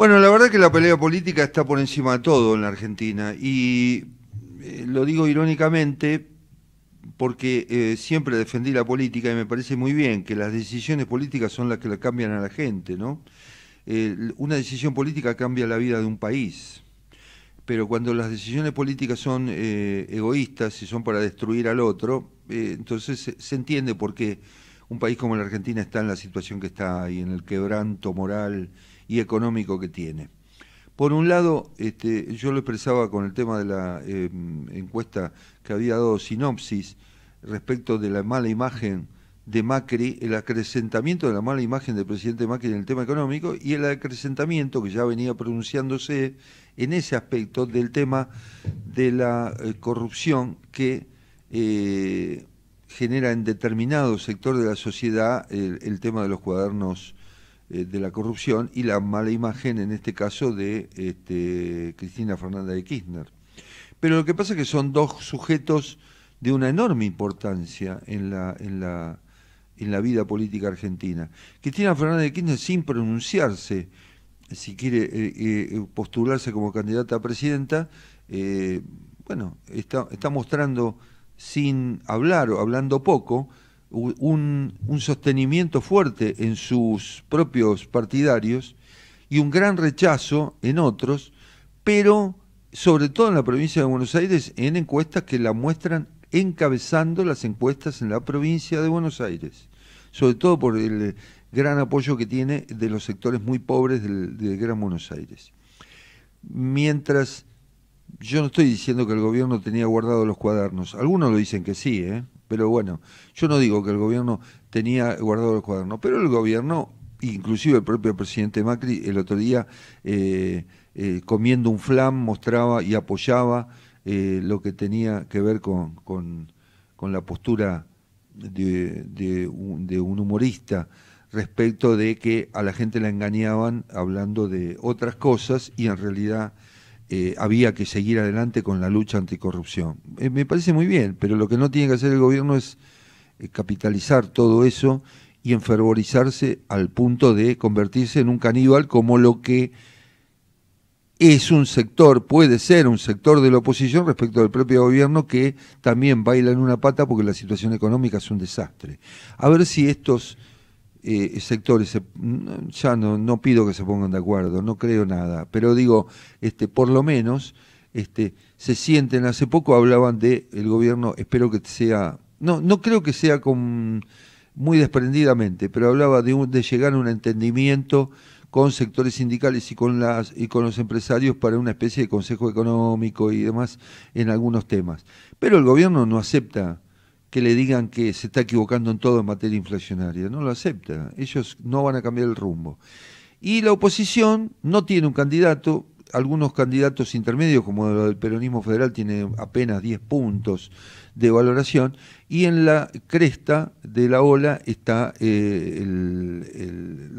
Bueno, la verdad es que la pelea política está por encima de todo en la Argentina y eh, lo digo irónicamente porque eh, siempre defendí la política y me parece muy bien que las decisiones políticas son las que le cambian a la gente, ¿no? una decisión política cambia la vida de un país, pero cuando las decisiones políticas son eh, egoístas y son para destruir al otro, entonces se, entiende por qué un país como la Argentina está en la situación que está ahí, en el quebranto moral y económico que tiene. Por un lado, este, yo lo expresaba con el tema de la em, encuesta que había dado Sinopsis respecto de la mala imagen de Macri, el acrecentamiento de la mala imagen del presidente Macri en el tema económico y el acrecentamiento que ya venía pronunciándose en ese aspecto del tema de la eh, corrupción que eh, genera en determinado sector de la sociedad el tema de los cuadernos eh, de la corrupción y la mala imagen, en este caso, de este, Cristina Fernanda de Kirchner. Pero lo que pasa es que son dos sujetos de una enorme importancia en la, en la, en la vida política argentina. Cristina Fernanda de Kirchner, sin pronunciarse, si quiere eh, eh, postularse como candidata a presidenta, bueno, está, está mostrando sin hablar o hablando poco un, sostenimiento fuerte en sus propios partidarios y un gran rechazo en otros, pero sobre todo en la provincia de Buenos Aires, en encuestas que la muestran encabezando las encuestas en la provincia de Buenos Aires, sobre todo por el gran apoyo que tiene de los sectores muy pobres del, Gran Buenos Aires. Mientras yo no estoy diciendo que el gobierno tenía guardado los cuadernos, algunos lo dicen que sí, ¿eh? Pero bueno, yo no digo que el gobierno tenía guardado el cuaderno, pero el gobierno, inclusive el propio presidente Macri, el otro día eh, eh, comiendo un flam mostraba y apoyaba eh, lo que tenía que ver con, con, la postura de, de un humorista respecto de que a la gente la engañaban hablando de otras cosas y en realidad eh, había que seguir adelante con la lucha anticorrupción. Eh, me parece muy bien, pero lo que no tiene que hacer el gobierno es eh, capitalizar todo eso y enfervorizarse al punto de convertirse en un caníbal como lo que es un sector, puede ser un sector de la oposición respecto del propio gobierno que también baila en una pata porque la situación económica es un desastre. A ver si estos eh, sectores, ya no, no, pido que se pongan de acuerdo, no creo nada, pero digo, este, por lo menos este, se sienten, hace poco hablaban del el gobierno, espero que sea, no, no creo que sea con, muy desprendidamente, pero hablaba de, de llegar a un entendimiento con sectores sindicales y con, las, y con los empresarios para una especie de consejo económico y demás en algunos temas. Pero el gobierno no acepta que le digan que se está equivocando en todo en materia inflacionaria. No lo acepta. Ellos no van a cambiar el rumbo. Y la oposición no tiene un candidato. Algunos candidatos intermedios, como el peronismo federal, tiene apenas 10 puntos de valoración. Y en la cresta de la ola está eh, el,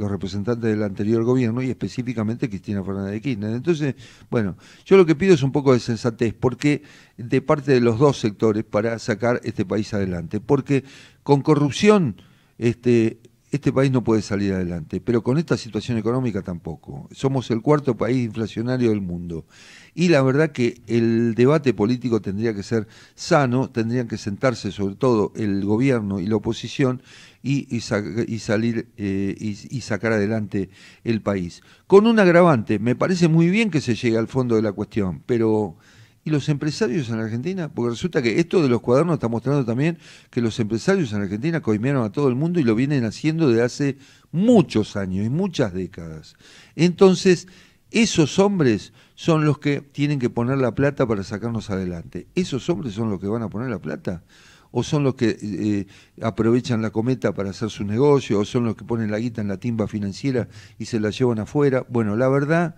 los representantes del anterior gobierno y específicamente Cristina Fernández de Kirchner. Entonces, bueno, yo lo que pido es un poco de sensatez, porque de parte de los dos sectores para sacar este país adelante, porque con corrupción este, este país no puede salir adelante, pero con esta situación económica tampoco. Somos el cuarto país inflacionario del mundo. Y la verdad que el debate político tendría que ser sano, tendrían que sentarse sobre todo el gobierno y la oposición y, salir eh, y sacar adelante el país. Con un agravante, me parece muy bien que se llegue al fondo de la cuestión, pero y los empresarios en Argentina, porque resulta que esto de los cuadernos está mostrando también que los empresarios en Argentina coimieron a todo el mundo y lo vienen haciendo de hace muchos años y muchas décadas. Entonces, esos hombres son los que tienen que poner la plata para sacarnos adelante. ¿Esos hombres son los que van a poner la plata? ¿O son los que eh, aprovechan la cometa para hacer su negocio? ¿O son los que ponen la guita en la timba financiera y se la llevan afuera? Bueno, la verdad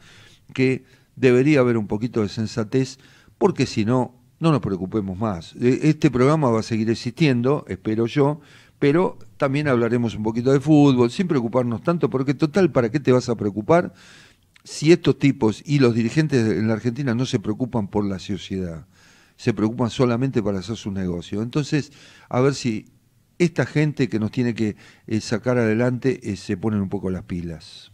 que debería haber un poquito de sensatez porque si no, no nos preocupemos más. E, este programa va a seguir existiendo, espero yo, pero también hablaremos un poquito de fútbol, sin preocuparnos tanto, porque total, ¿para qué te vas a preocupar si estos tipos y los dirigentes en la Argentina no se preocupan por la sociedad? Se preocupan solamente para hacer su negocio. Entonces, a ver si esta gente que nos tiene que eh, sacar adelante eh, se ponen un poco las pilas.